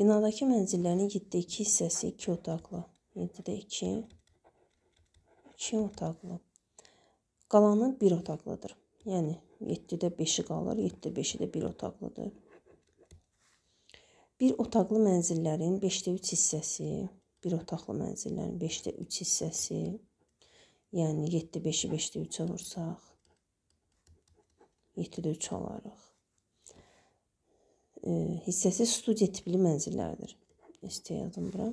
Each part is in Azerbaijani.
Binadakı mənzillərin 7-də 2 hissəsi 2 otaqlı, 7-də 2, 2 otaqlı. Qalanı 1 otaqlıdır. Yəni 7-də 5-i qalır, 7-də 5-i də 1 otaqlıdır. Bir otaqlı mənzillərin 5-də 3 hissəsi, bir otaqlı mənzillərin 5-də 3 hissəsi, yəni 7-də 5-i 5-də 3-ə vursaq, 7-də 3 alarıq. E, hissəsi studiya tipli mənzillərdir. İstə yazdım bura.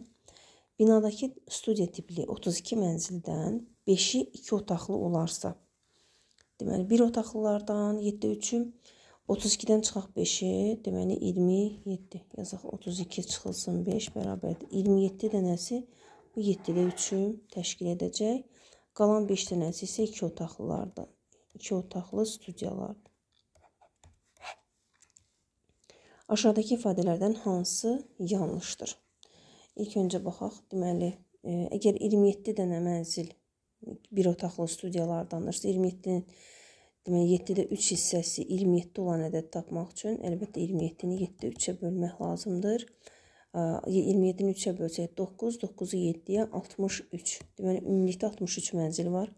Binadakı studiya tipli 32 mənzildən 5-i 2 otaqlı olarsa, deməli 1 otaqlılardan 7 3-ü 32-dən çıxaq 5-i, deməli 27 yazaq 32 çıxılsın 5 bərabərdir. 27 dənəsi bu 7-də 3-ü təşkil edəcək. Qalan 5 dənəsi isə 2 otaqlılardan, 2 otaqlı studiyalardır. Aşağıdakı ifadələrdən hansı yanlışdır? İlk öncə baxaq. Deməli, e, əgər 27 dənə mənzil bir otaqlı studiyalardandırsa, 27-nin deməli 7-də 3 hissəsi 27 olan ədəd tapmaq üçün əlbəttə 27-ni 7-də 3-ə bölmək lazımdır. 27-ni 3-ə bölsək 9, 9-u 7-yə 63. Deməli, ümumilikdə 63 mənzil var.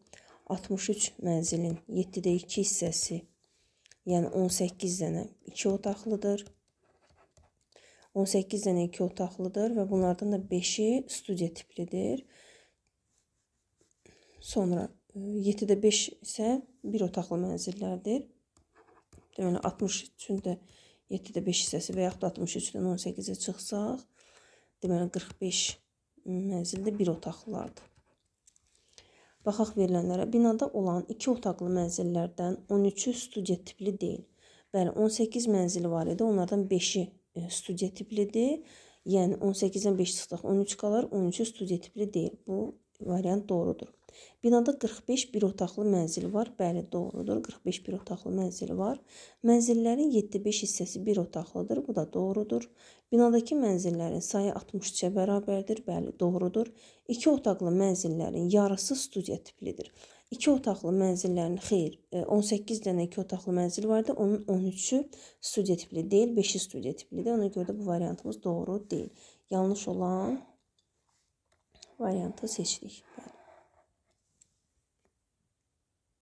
63 mənzilin 7-də 2 hissəsi, yəni 18 dənə 2 otaqlıdır. 18 dənə 2 otaqlıdır və bunlardan da 5-i studiya tiplidir. Sonra 7-də e, 5 isə 1 otaqlı mənzillərdir. Deməli 63-ün də 7-də 5 hissəsi və yaxud da 63-dən 18-ə çıxsaq, deməli 45 mənzildə 1 otaqlılardır. Baxaq verilənlərə. Binada olan 2 otaqlı mənzillərdən 13-ü studiya tipli deyil. Bəli, 18 mənzili var idi. Onlardan 5-i E, studiya tiplidir. Yəni 18-dən 5 çıxdıq, 13 qalır, 13-ü studiya tipli deyil. Bu variant doğrudur. Binada 45 bir otaqlı mənzil var. Bəli, doğrudur. 45 bir otaqlı mənzil var. Mənzillərin 7-5 hissəsi bir otaqlıdır. Bu da doğrudur. Binadakı mənzillərin sayı 63-ə bərabərdir. Bəli, doğrudur. 2 otaqlı mənzillərin yarısı studiya tiplidir. 2 otaqlı mənzillərin, xeyr, 18 e, dənə 2 otaqlı mənzil vardı. Onun 13-ü studiya tipli deyil, 5-i studiya tiplidir. Ona görə də bu variantımız doğru deyil. Yanlış olan variantı seçdik. Bəli.